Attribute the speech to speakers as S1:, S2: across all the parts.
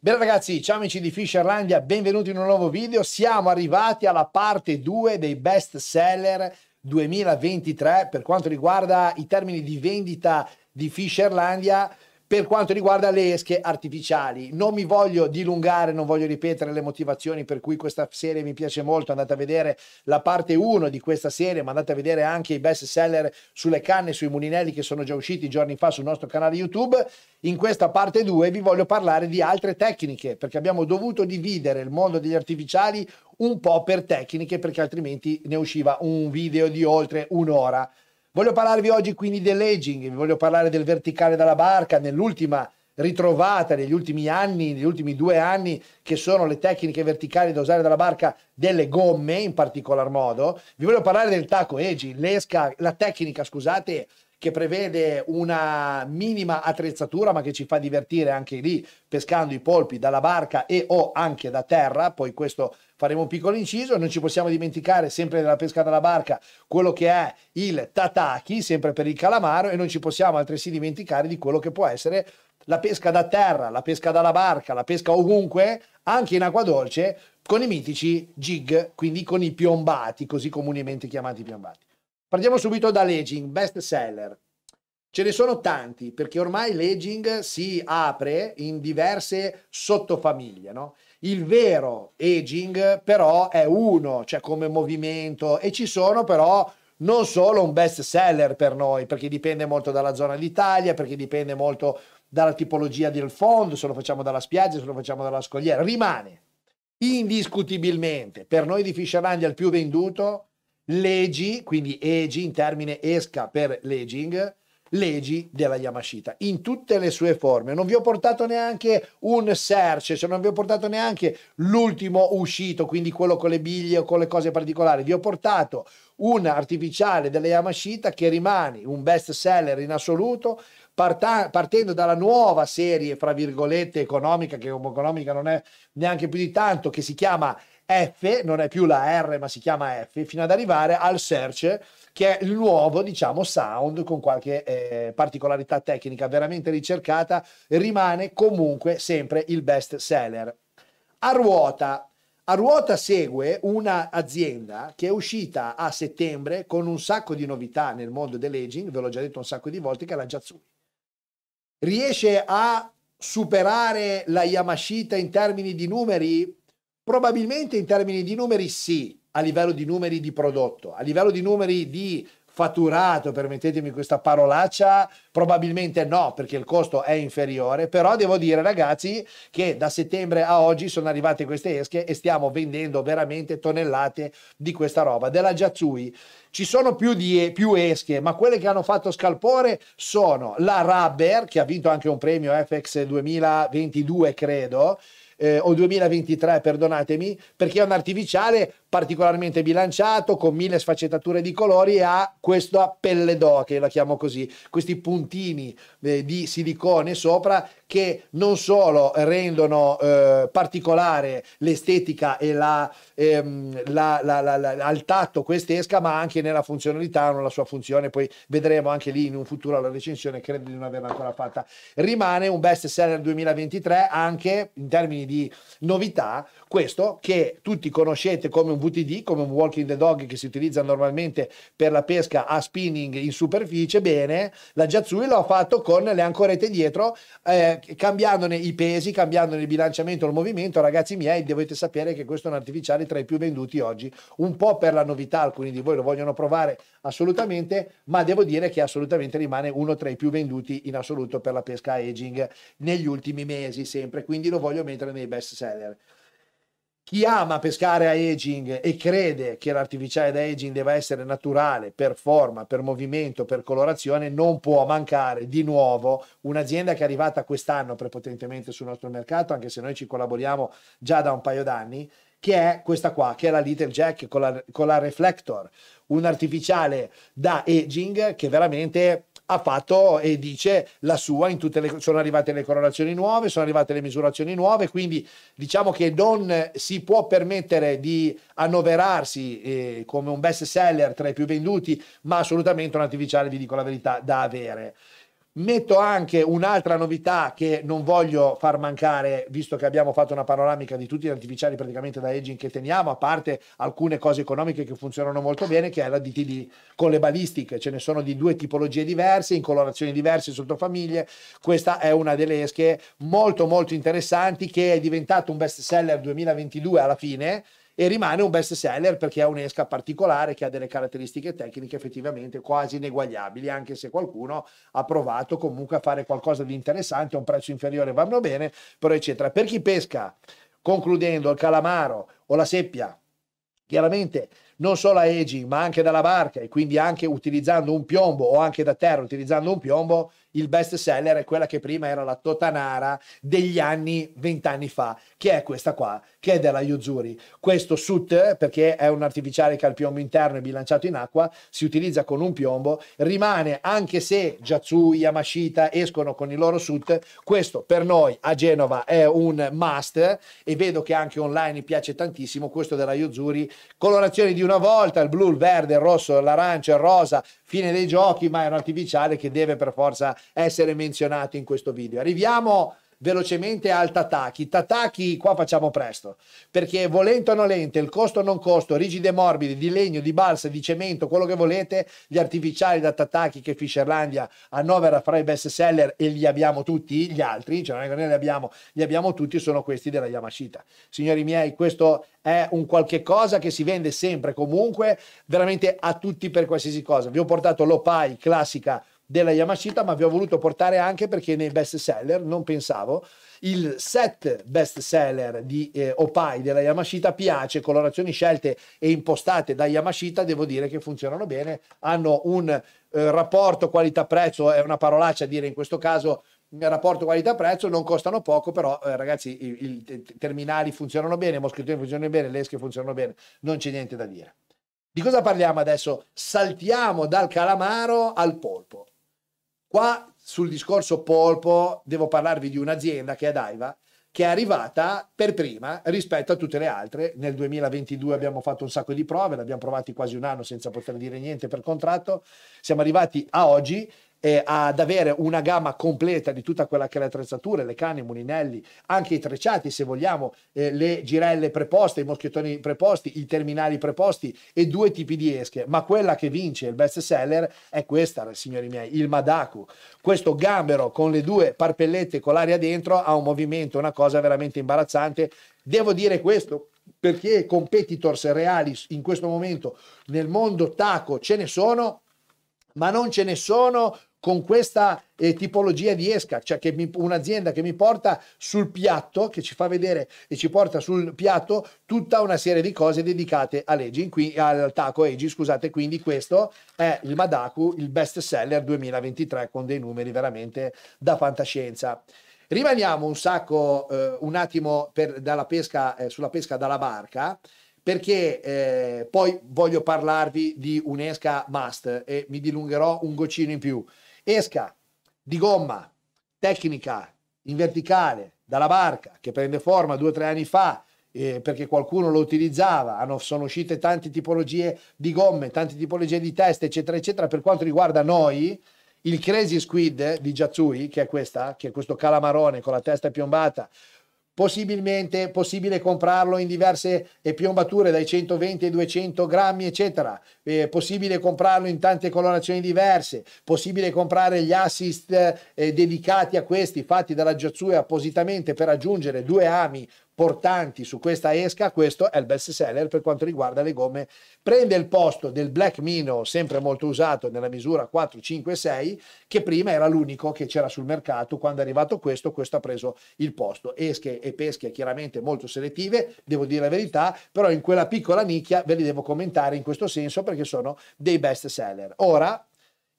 S1: Bene ragazzi, ciao amici di Fisherlandia, benvenuti in un nuovo video. Siamo arrivati alla parte 2 dei best seller 2023 per quanto riguarda i termini di vendita di Fisherlandia per quanto riguarda le esche artificiali. Non mi voglio dilungare, non voglio ripetere le motivazioni per cui questa serie mi piace molto. Andate a vedere la parte 1 di questa serie, ma andate a vedere anche i best seller sulle canne e sui mulinelli che sono già usciti giorni fa sul nostro canale YouTube. In questa parte 2 vi voglio parlare di altre tecniche, perché abbiamo dovuto dividere il mondo degli artificiali un po' per tecniche, perché altrimenti ne usciva un video di oltre un'ora. Voglio parlarvi oggi quindi dell'aging, voglio parlare del verticale dalla barca, nell'ultima ritrovata negli ultimi anni, negli ultimi due anni, che sono le tecniche verticali da usare dalla barca delle gomme in particolar modo. Vi voglio parlare del tacco aging, l'esca, la tecnica, scusate, che prevede una minima attrezzatura ma che ci fa divertire anche lì pescando i polpi dalla barca e o anche da terra, poi questo faremo un piccolo inciso, non ci possiamo dimenticare sempre della pesca dalla barca quello che è il tataki, sempre per il calamaro e non ci possiamo altresì dimenticare di quello che può essere la pesca da terra, la pesca dalla barca, la pesca ovunque, anche in acqua dolce, con i mitici jig, quindi con i piombati, così comunemente chiamati piombati. Partiamo subito da Leging, best seller. Ce ne sono tanti perché ormai l'aging si apre in diverse sottofamiglie. No? Il vero aging però è uno, cioè come movimento, e ci sono però non solo un best seller per noi, perché dipende molto dalla zona d'Italia, perché dipende molto dalla tipologia del fondo, se lo facciamo dalla spiaggia, se lo facciamo dalla scogliera. Rimane indiscutibilmente per noi di Fisher il più venduto legi, quindi egi in termine esca per leging, leggi della Yamashita in tutte le sue forme. Non vi ho portato neanche un search, cioè non vi ho portato neanche l'ultimo uscito, quindi quello con le biglie o con le cose particolari. Vi ho portato un artificiale della Yamashita che rimane un best seller in assoluto, partendo dalla nuova serie, fra virgolette, economica, che economica non è neanche più di tanto, che si chiama F non è più la R ma si chiama F, fino ad arrivare al Search che è il nuovo diciamo sound con qualche eh, particolarità tecnica veramente ricercata, rimane comunque sempre il best seller. A ruota, a ruota segue un'azienda che è uscita a settembre con un sacco di novità nel mondo dell'aging, ve l'ho già detto un sacco di volte, che è la Jazzumi. Riesce a superare la Yamashita in termini di numeri? Probabilmente in termini di numeri sì, a livello di numeri di prodotto, a livello di numeri di fatturato, permettetemi questa parolaccia, probabilmente no, perché il costo è inferiore, però devo dire ragazzi che da settembre a oggi sono arrivate queste esche e stiamo vendendo veramente tonnellate di questa roba, della Giazzui. Ci sono più, di, più esche, ma quelle che hanno fatto scalpore sono la Rubber, che ha vinto anche un premio FX 2022, credo, eh, o 2023, perdonatemi, perché è un artificiale particolarmente bilanciato con mille sfaccettature di colori e ha questa pelle d'oca, che la chiamo così, questi puntini eh, di silicone sopra che non solo rendono eh, particolare l'estetica e la, ehm, la, la, al tatto quest'esca, ma anche nella funzionalità, nella sua funzione. Poi vedremo anche lì in un futuro la recensione, credo di non averla ancora fatta. Rimane un best seller 2023 anche in termini di novità questo che tutti conoscete come un VTD, come un walking the dog che si utilizza normalmente per la pesca a spinning in superficie, bene, la Jazzui l'ho fatto con le ancorette dietro, eh, cambiandone i pesi, cambiandone il bilanciamento, il movimento. Ragazzi miei, dovete sapere che questo è un artificiale tra i più venduti oggi, un po' per la novità, alcuni di voi lo vogliono provare assolutamente, ma devo dire che assolutamente rimane uno tra i più venduti in assoluto per la pesca aging negli ultimi mesi sempre, quindi lo voglio mettere nei best seller chi ama pescare a aging e crede che l'artificiale da aging debba essere naturale per forma, per movimento, per colorazione, non può mancare di nuovo un'azienda che è arrivata quest'anno prepotentemente sul nostro mercato, anche se noi ci collaboriamo già da un paio d'anni, che è questa qua, che è la Little Jack con la, con la Reflector, un artificiale da aging che veramente ha fatto e dice la sua in tutte le sono arrivate le correlazioni nuove, sono arrivate le misurazioni nuove, quindi diciamo che non si può permettere di annoverarsi eh, come un best seller tra i più venduti, ma assolutamente un artificiale, vi dico la verità, da avere. Metto anche un'altra novità che non voglio far mancare, visto che abbiamo fatto una panoramica di tutti gli artificiali praticamente da aging che teniamo, a parte alcune cose economiche che funzionano molto bene, che è la DTD con le balistiche. Ce ne sono di due tipologie diverse, in colorazioni diverse, sottofamiglie. Questa è una delle esche molto molto interessanti che è diventata un best seller 2022 alla fine e rimane un best seller perché ha un'esca particolare che ha delle caratteristiche tecniche effettivamente quasi ineguagliabili, anche se qualcuno ha provato comunque a fare qualcosa di interessante, a un prezzo inferiore vanno bene, però eccetera. Per chi pesca, concludendo, il calamaro o la seppia, chiaramente non solo a aging ma anche dalla barca e quindi anche utilizzando un piombo o anche da terra utilizzando un piombo il best seller è quella che prima era la Totanara degli anni vent'anni fa, che è questa qua, che è della Yuzuri. Questo suit, perché è un artificiale che ha il piombo interno e bilanciato in acqua, si utilizza con un piombo, rimane anche se Jatsu, Yamashita escono con i loro suit, questo per noi a Genova è un must e vedo che anche online piace tantissimo questo della Yuzuri, colorazioni di una volta, il blu, il verde, il rosso, l'arancio, il rosa, fine dei giochi, ma è un artificiale che deve per forza essere menzionato in questo video. Arriviamo velocemente al Tataki. Tataki qua facciamo presto, perché volente o nolente, il costo o non costo, rigide e morbide, di legno, di balsa, di cemento, quello che volete, gli artificiali da Tataki che Fischerlandia annovera fra i best seller e li abbiamo tutti, gli altri, cioè non è che noi li abbiamo, li abbiamo tutti, sono questi della Yamashita. Signori miei, questo è un qualche cosa che si vende sempre, comunque, veramente a tutti per qualsiasi cosa. Vi ho portato l'Opai classica della Yamashita, ma vi ho voluto portare anche perché nei best seller, non pensavo, il set best seller di eh, Opai della Yamashita piace, colorazioni scelte e impostate da Yamashita, devo dire che funzionano bene, hanno un eh, rapporto qualità-prezzo, è una parolaccia a dire in questo caso, mm, rapporto qualità-prezzo, non costano poco, però eh, ragazzi i, i, i, terminali funzionano bene, i moschettoni funzionano bene, le esche funzionano bene, non c'è niente da dire. Di cosa parliamo adesso? Saltiamo dal calamaro al polpo. Qua sul discorso polpo devo parlarvi di un'azienda che è Daiva che è arrivata per prima rispetto a tutte le altre. Nel 2022 abbiamo fatto un sacco di prove, l'abbiamo provati quasi un anno senza poter dire niente per contratto. Siamo arrivati a oggi eh, ad avere una gamma completa di tutta quella che è l'attrezzatura, le canne, i mulinelli, anche i trecciati se vogliamo, eh, le girelle preposte, i moschettoni preposti, i terminali preposti e due tipi di esche, ma quella che vince il best seller è questa, signori miei, il Madaku. Questo gambero con le due parpellette con l'aria dentro ha un movimento, una cosa veramente imbarazzante. Devo dire questo, perché competitors reali in questo momento nel mondo taco ce ne sono, ma non ce ne sono con questa eh, tipologia di esca, cioè che mi, un'azienda che mi porta sul piatto, che ci fa vedere e ci porta sul piatto tutta una serie di cose dedicate a leggi, qui, al Taco Egi, scusate, quindi questo è il Madaku, il best seller 2023 con dei numeri veramente da fantascienza. Rimaniamo un sacco, eh, un attimo per, pesca, eh, sulla pesca dalla barca, perché eh, poi voglio parlarvi di un'esca must e mi dilungherò un goccino in più. Esca di gomma, tecnica, in verticale, dalla barca, che prende forma due o tre anni fa, eh, perché qualcuno lo utilizzava, hanno, sono uscite tante tipologie di gomme, tante tipologie di teste, eccetera, eccetera. Per quanto riguarda noi, il Crazy Squid di Giazzui, che è questa, che è questo calamarone con la testa piombata, possibilmente possibile comprarlo in diverse eh, piombature dai 120 ai 200 grammi eccetera eh, possibile comprarlo in tante colorazioni diverse possibile comprare gli assist eh, dedicati a questi fatti dalla Giazzue appositamente per aggiungere due ami portanti su questa esca, questo è il best seller per quanto riguarda le gomme. Prende il posto del Black Mino, sempre molto usato nella misura 4, 5, 6, che prima era l'unico che c'era sul mercato. Quando è arrivato questo, questo ha preso il posto. Esche e pesche chiaramente molto selettive, devo dire la verità, però in quella piccola nicchia ve li devo commentare in questo senso perché sono dei best seller. Ora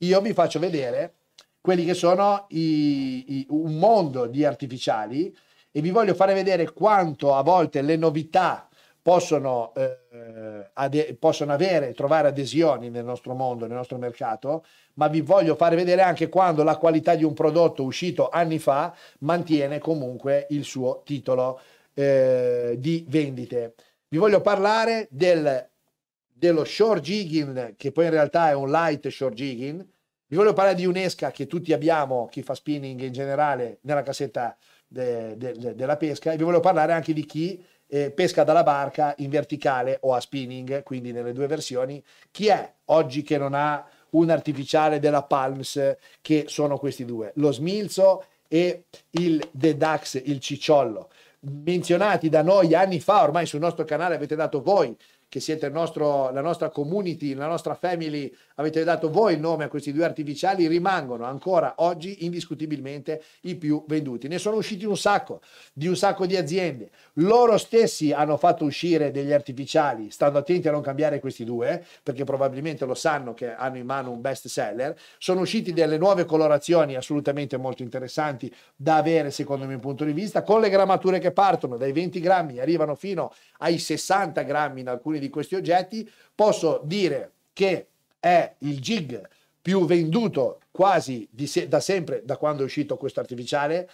S1: io vi faccio vedere quelli che sono i, i, un mondo di artificiali e vi voglio fare vedere quanto a volte le novità possono, eh, ade- possono avere, trovare adesioni nel nostro mondo, nel nostro mercato, ma vi voglio fare vedere anche quando la qualità di un prodotto uscito anni fa mantiene comunque il suo titolo eh, di vendite. Vi voglio parlare del, dello short jigging, che poi in realtà è un light short jigging. Vi voglio parlare di un'esca che tutti abbiamo, chi fa spinning in generale, nella cassetta de, de, de, della pesca e vi volevo parlare anche di chi eh, pesca dalla barca in verticale o a spinning, quindi nelle due versioni. Chi è oggi che non ha un artificiale della Palms che sono questi due? Lo smilzo e il The Dedax, il cicciollo, menzionati da noi anni fa, ormai sul nostro canale avete dato voi che siete nostro, la nostra community, la nostra family avete dato voi il nome a questi due artificiali, rimangono ancora oggi indiscutibilmente i più venduti. Ne sono usciti un sacco, di un sacco di aziende. Loro stessi hanno fatto uscire degli artificiali, stando attenti a non cambiare questi due, perché probabilmente lo sanno che hanno in mano un best seller. Sono usciti delle nuove colorazioni assolutamente molto interessanti da avere, secondo il mio punto di vista, con le grammature che partono dai 20 grammi, arrivano fino ai 60 grammi in alcuni di questi oggetti. Posso dire che è il gig più venduto quasi se da sempre, da quando è uscito questo artificiale,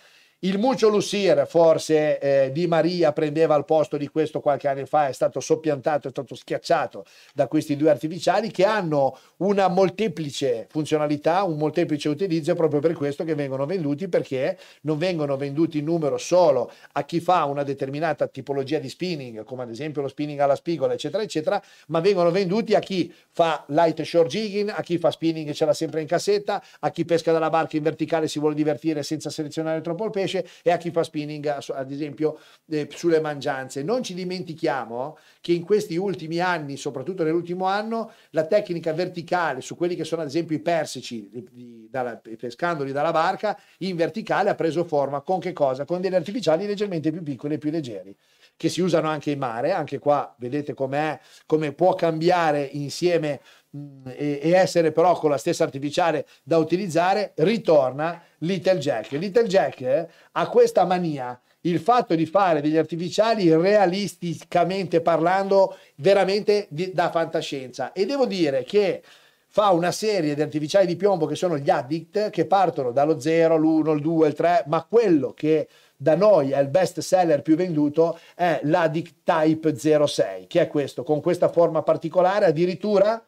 S1: il Muccio Lussier, forse eh, Di Maria prendeva il posto di questo qualche anno fa, è stato soppiantato, è stato schiacciato da questi due artificiali che hanno una molteplice funzionalità, un molteplice utilizzo, proprio per questo che vengono venduti, perché non vengono venduti in numero solo a chi fa una determinata tipologia di spinning, come ad esempio lo spinning alla spigola, eccetera, eccetera, ma vengono venduti a chi fa light short jigging, a chi fa spinning e ce l'ha sempre in cassetta, a chi pesca dalla barca in verticale e si vuole divertire senza selezionare troppo il pesce veloce e a chi fa spinning, ad esempio, eh, sulle mangianze. Non ci dimentichiamo che in questi ultimi anni, soprattutto nell'ultimo anno, la tecnica verticale su quelli che sono ad esempio i persici, di, di, dalla, pescandoli dalla barca, in verticale ha preso forma con che cosa? Con degli artificiali leggermente più piccoli e più leggeri che si usano anche in mare, anche qua vedete com'è, come può cambiare insieme Mm, e, e essere però con la stessa artificiale da utilizzare, ritorna Little Jack. Little Jack eh, ha questa mania il fatto di fare degli artificiali realisticamente parlando veramente di, da fantascienza e devo dire che fa una serie di artificiali di piombo che sono gli addict che partono dallo 0, l'1, il 2, il 3 ma quello che da noi è il best seller più venduto, è l'Adic Type 06, che è questo, con questa forma particolare, addirittura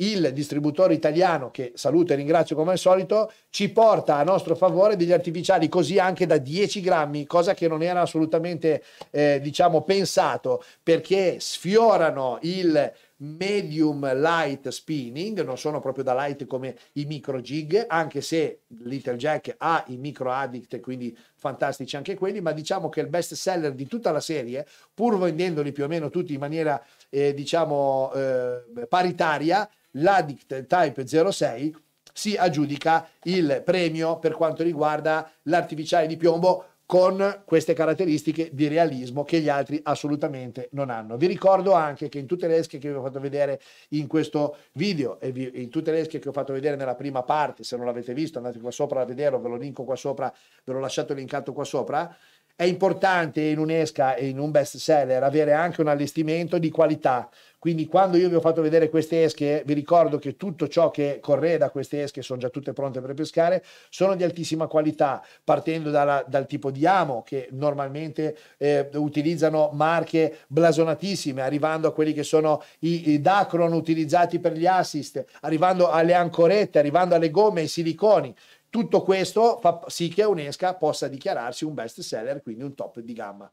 S1: il distributore italiano, che saluto e ringrazio come al solito, ci porta a nostro favore degli artificiali così anche da 10 grammi, cosa che non era assolutamente eh, diciamo pensato, perché sfiorano il medium light spinning, non sono proprio da light come i micro jig, anche se Little Jack ha i micro addict, quindi fantastici anche quelli, ma diciamo che il best seller di tutta la serie, pur vendendoli più o meno tutti in maniera eh, diciamo eh, paritaria, l'addict type 06 si aggiudica il premio per quanto riguarda l'artificiale di piombo con queste caratteristiche di realismo che gli altri assolutamente non hanno. Vi ricordo anche che in tutte le esche che vi ho fatto vedere in questo video e vi, in tutte le esche che ho fatto vedere nella prima parte, se non l'avete visto andate qua sopra a vederlo, ve lo linko qua sopra, ve l'ho lasciato linkato qua sopra, è importante in un'esca e in un best seller avere anche un allestimento di qualità. Quindi quando io vi ho fatto vedere queste esche, vi ricordo che tutto ciò che corre da queste esche sono già tutte pronte per pescare, sono di altissima qualità, partendo dalla, dal tipo di amo che normalmente eh, utilizzano marche blasonatissime, arrivando a quelli che sono i, i, Dacron utilizzati per gli assist, arrivando alle ancorette, arrivando alle gomme, ai siliconi. Tutto questo fa sì che Unesca possa dichiararsi un best seller, quindi un top di gamma.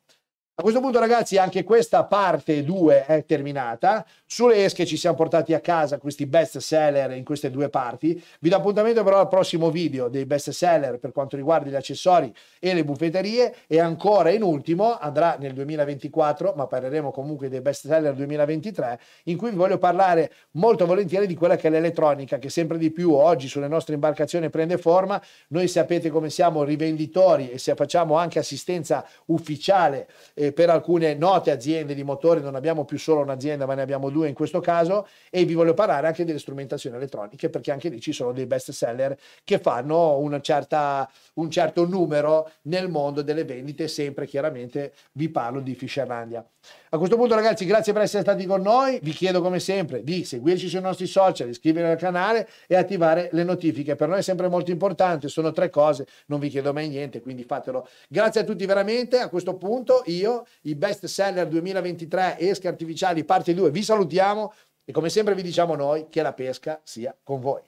S1: A questo punto, ragazzi, anche questa parte 2 è terminata. Sulle esche ci siamo portati a casa questi best seller in queste due parti. Vi do appuntamento però al prossimo video dei best seller per quanto riguarda gli accessori e le buffetterie. E ancora in ultimo, andrà nel 2024, ma parleremo comunque dei best seller 2023, in cui vi voglio parlare molto volentieri di quella che è l'elettronica, che sempre di più oggi sulle nostre imbarcazioni prende forma. Noi sapete come siamo rivenditori e se facciamo anche assistenza ufficiale. Eh, eh, per alcune note aziende di motori, non abbiamo più solo un'azienda ma ne abbiamo due in questo caso e vi voglio parlare anche delle strumentazioni elettroniche perché anche lì ci sono dei best seller che fanno una certa, un certo numero nel mondo delle vendite, sempre chiaramente vi parlo di Fisherlandia. A questo punto ragazzi grazie per essere stati con noi, vi chiedo come sempre di seguirci sui nostri social, iscrivervi al canale e attivare le notifiche, per noi è sempre molto importante, sono tre cose, non vi chiedo mai niente, quindi fatelo. Grazie a tutti veramente, a questo punto io i best seller 2023 Esche Artificiali parte 2. Vi salutiamo e come sempre vi diciamo noi che la pesca sia con voi.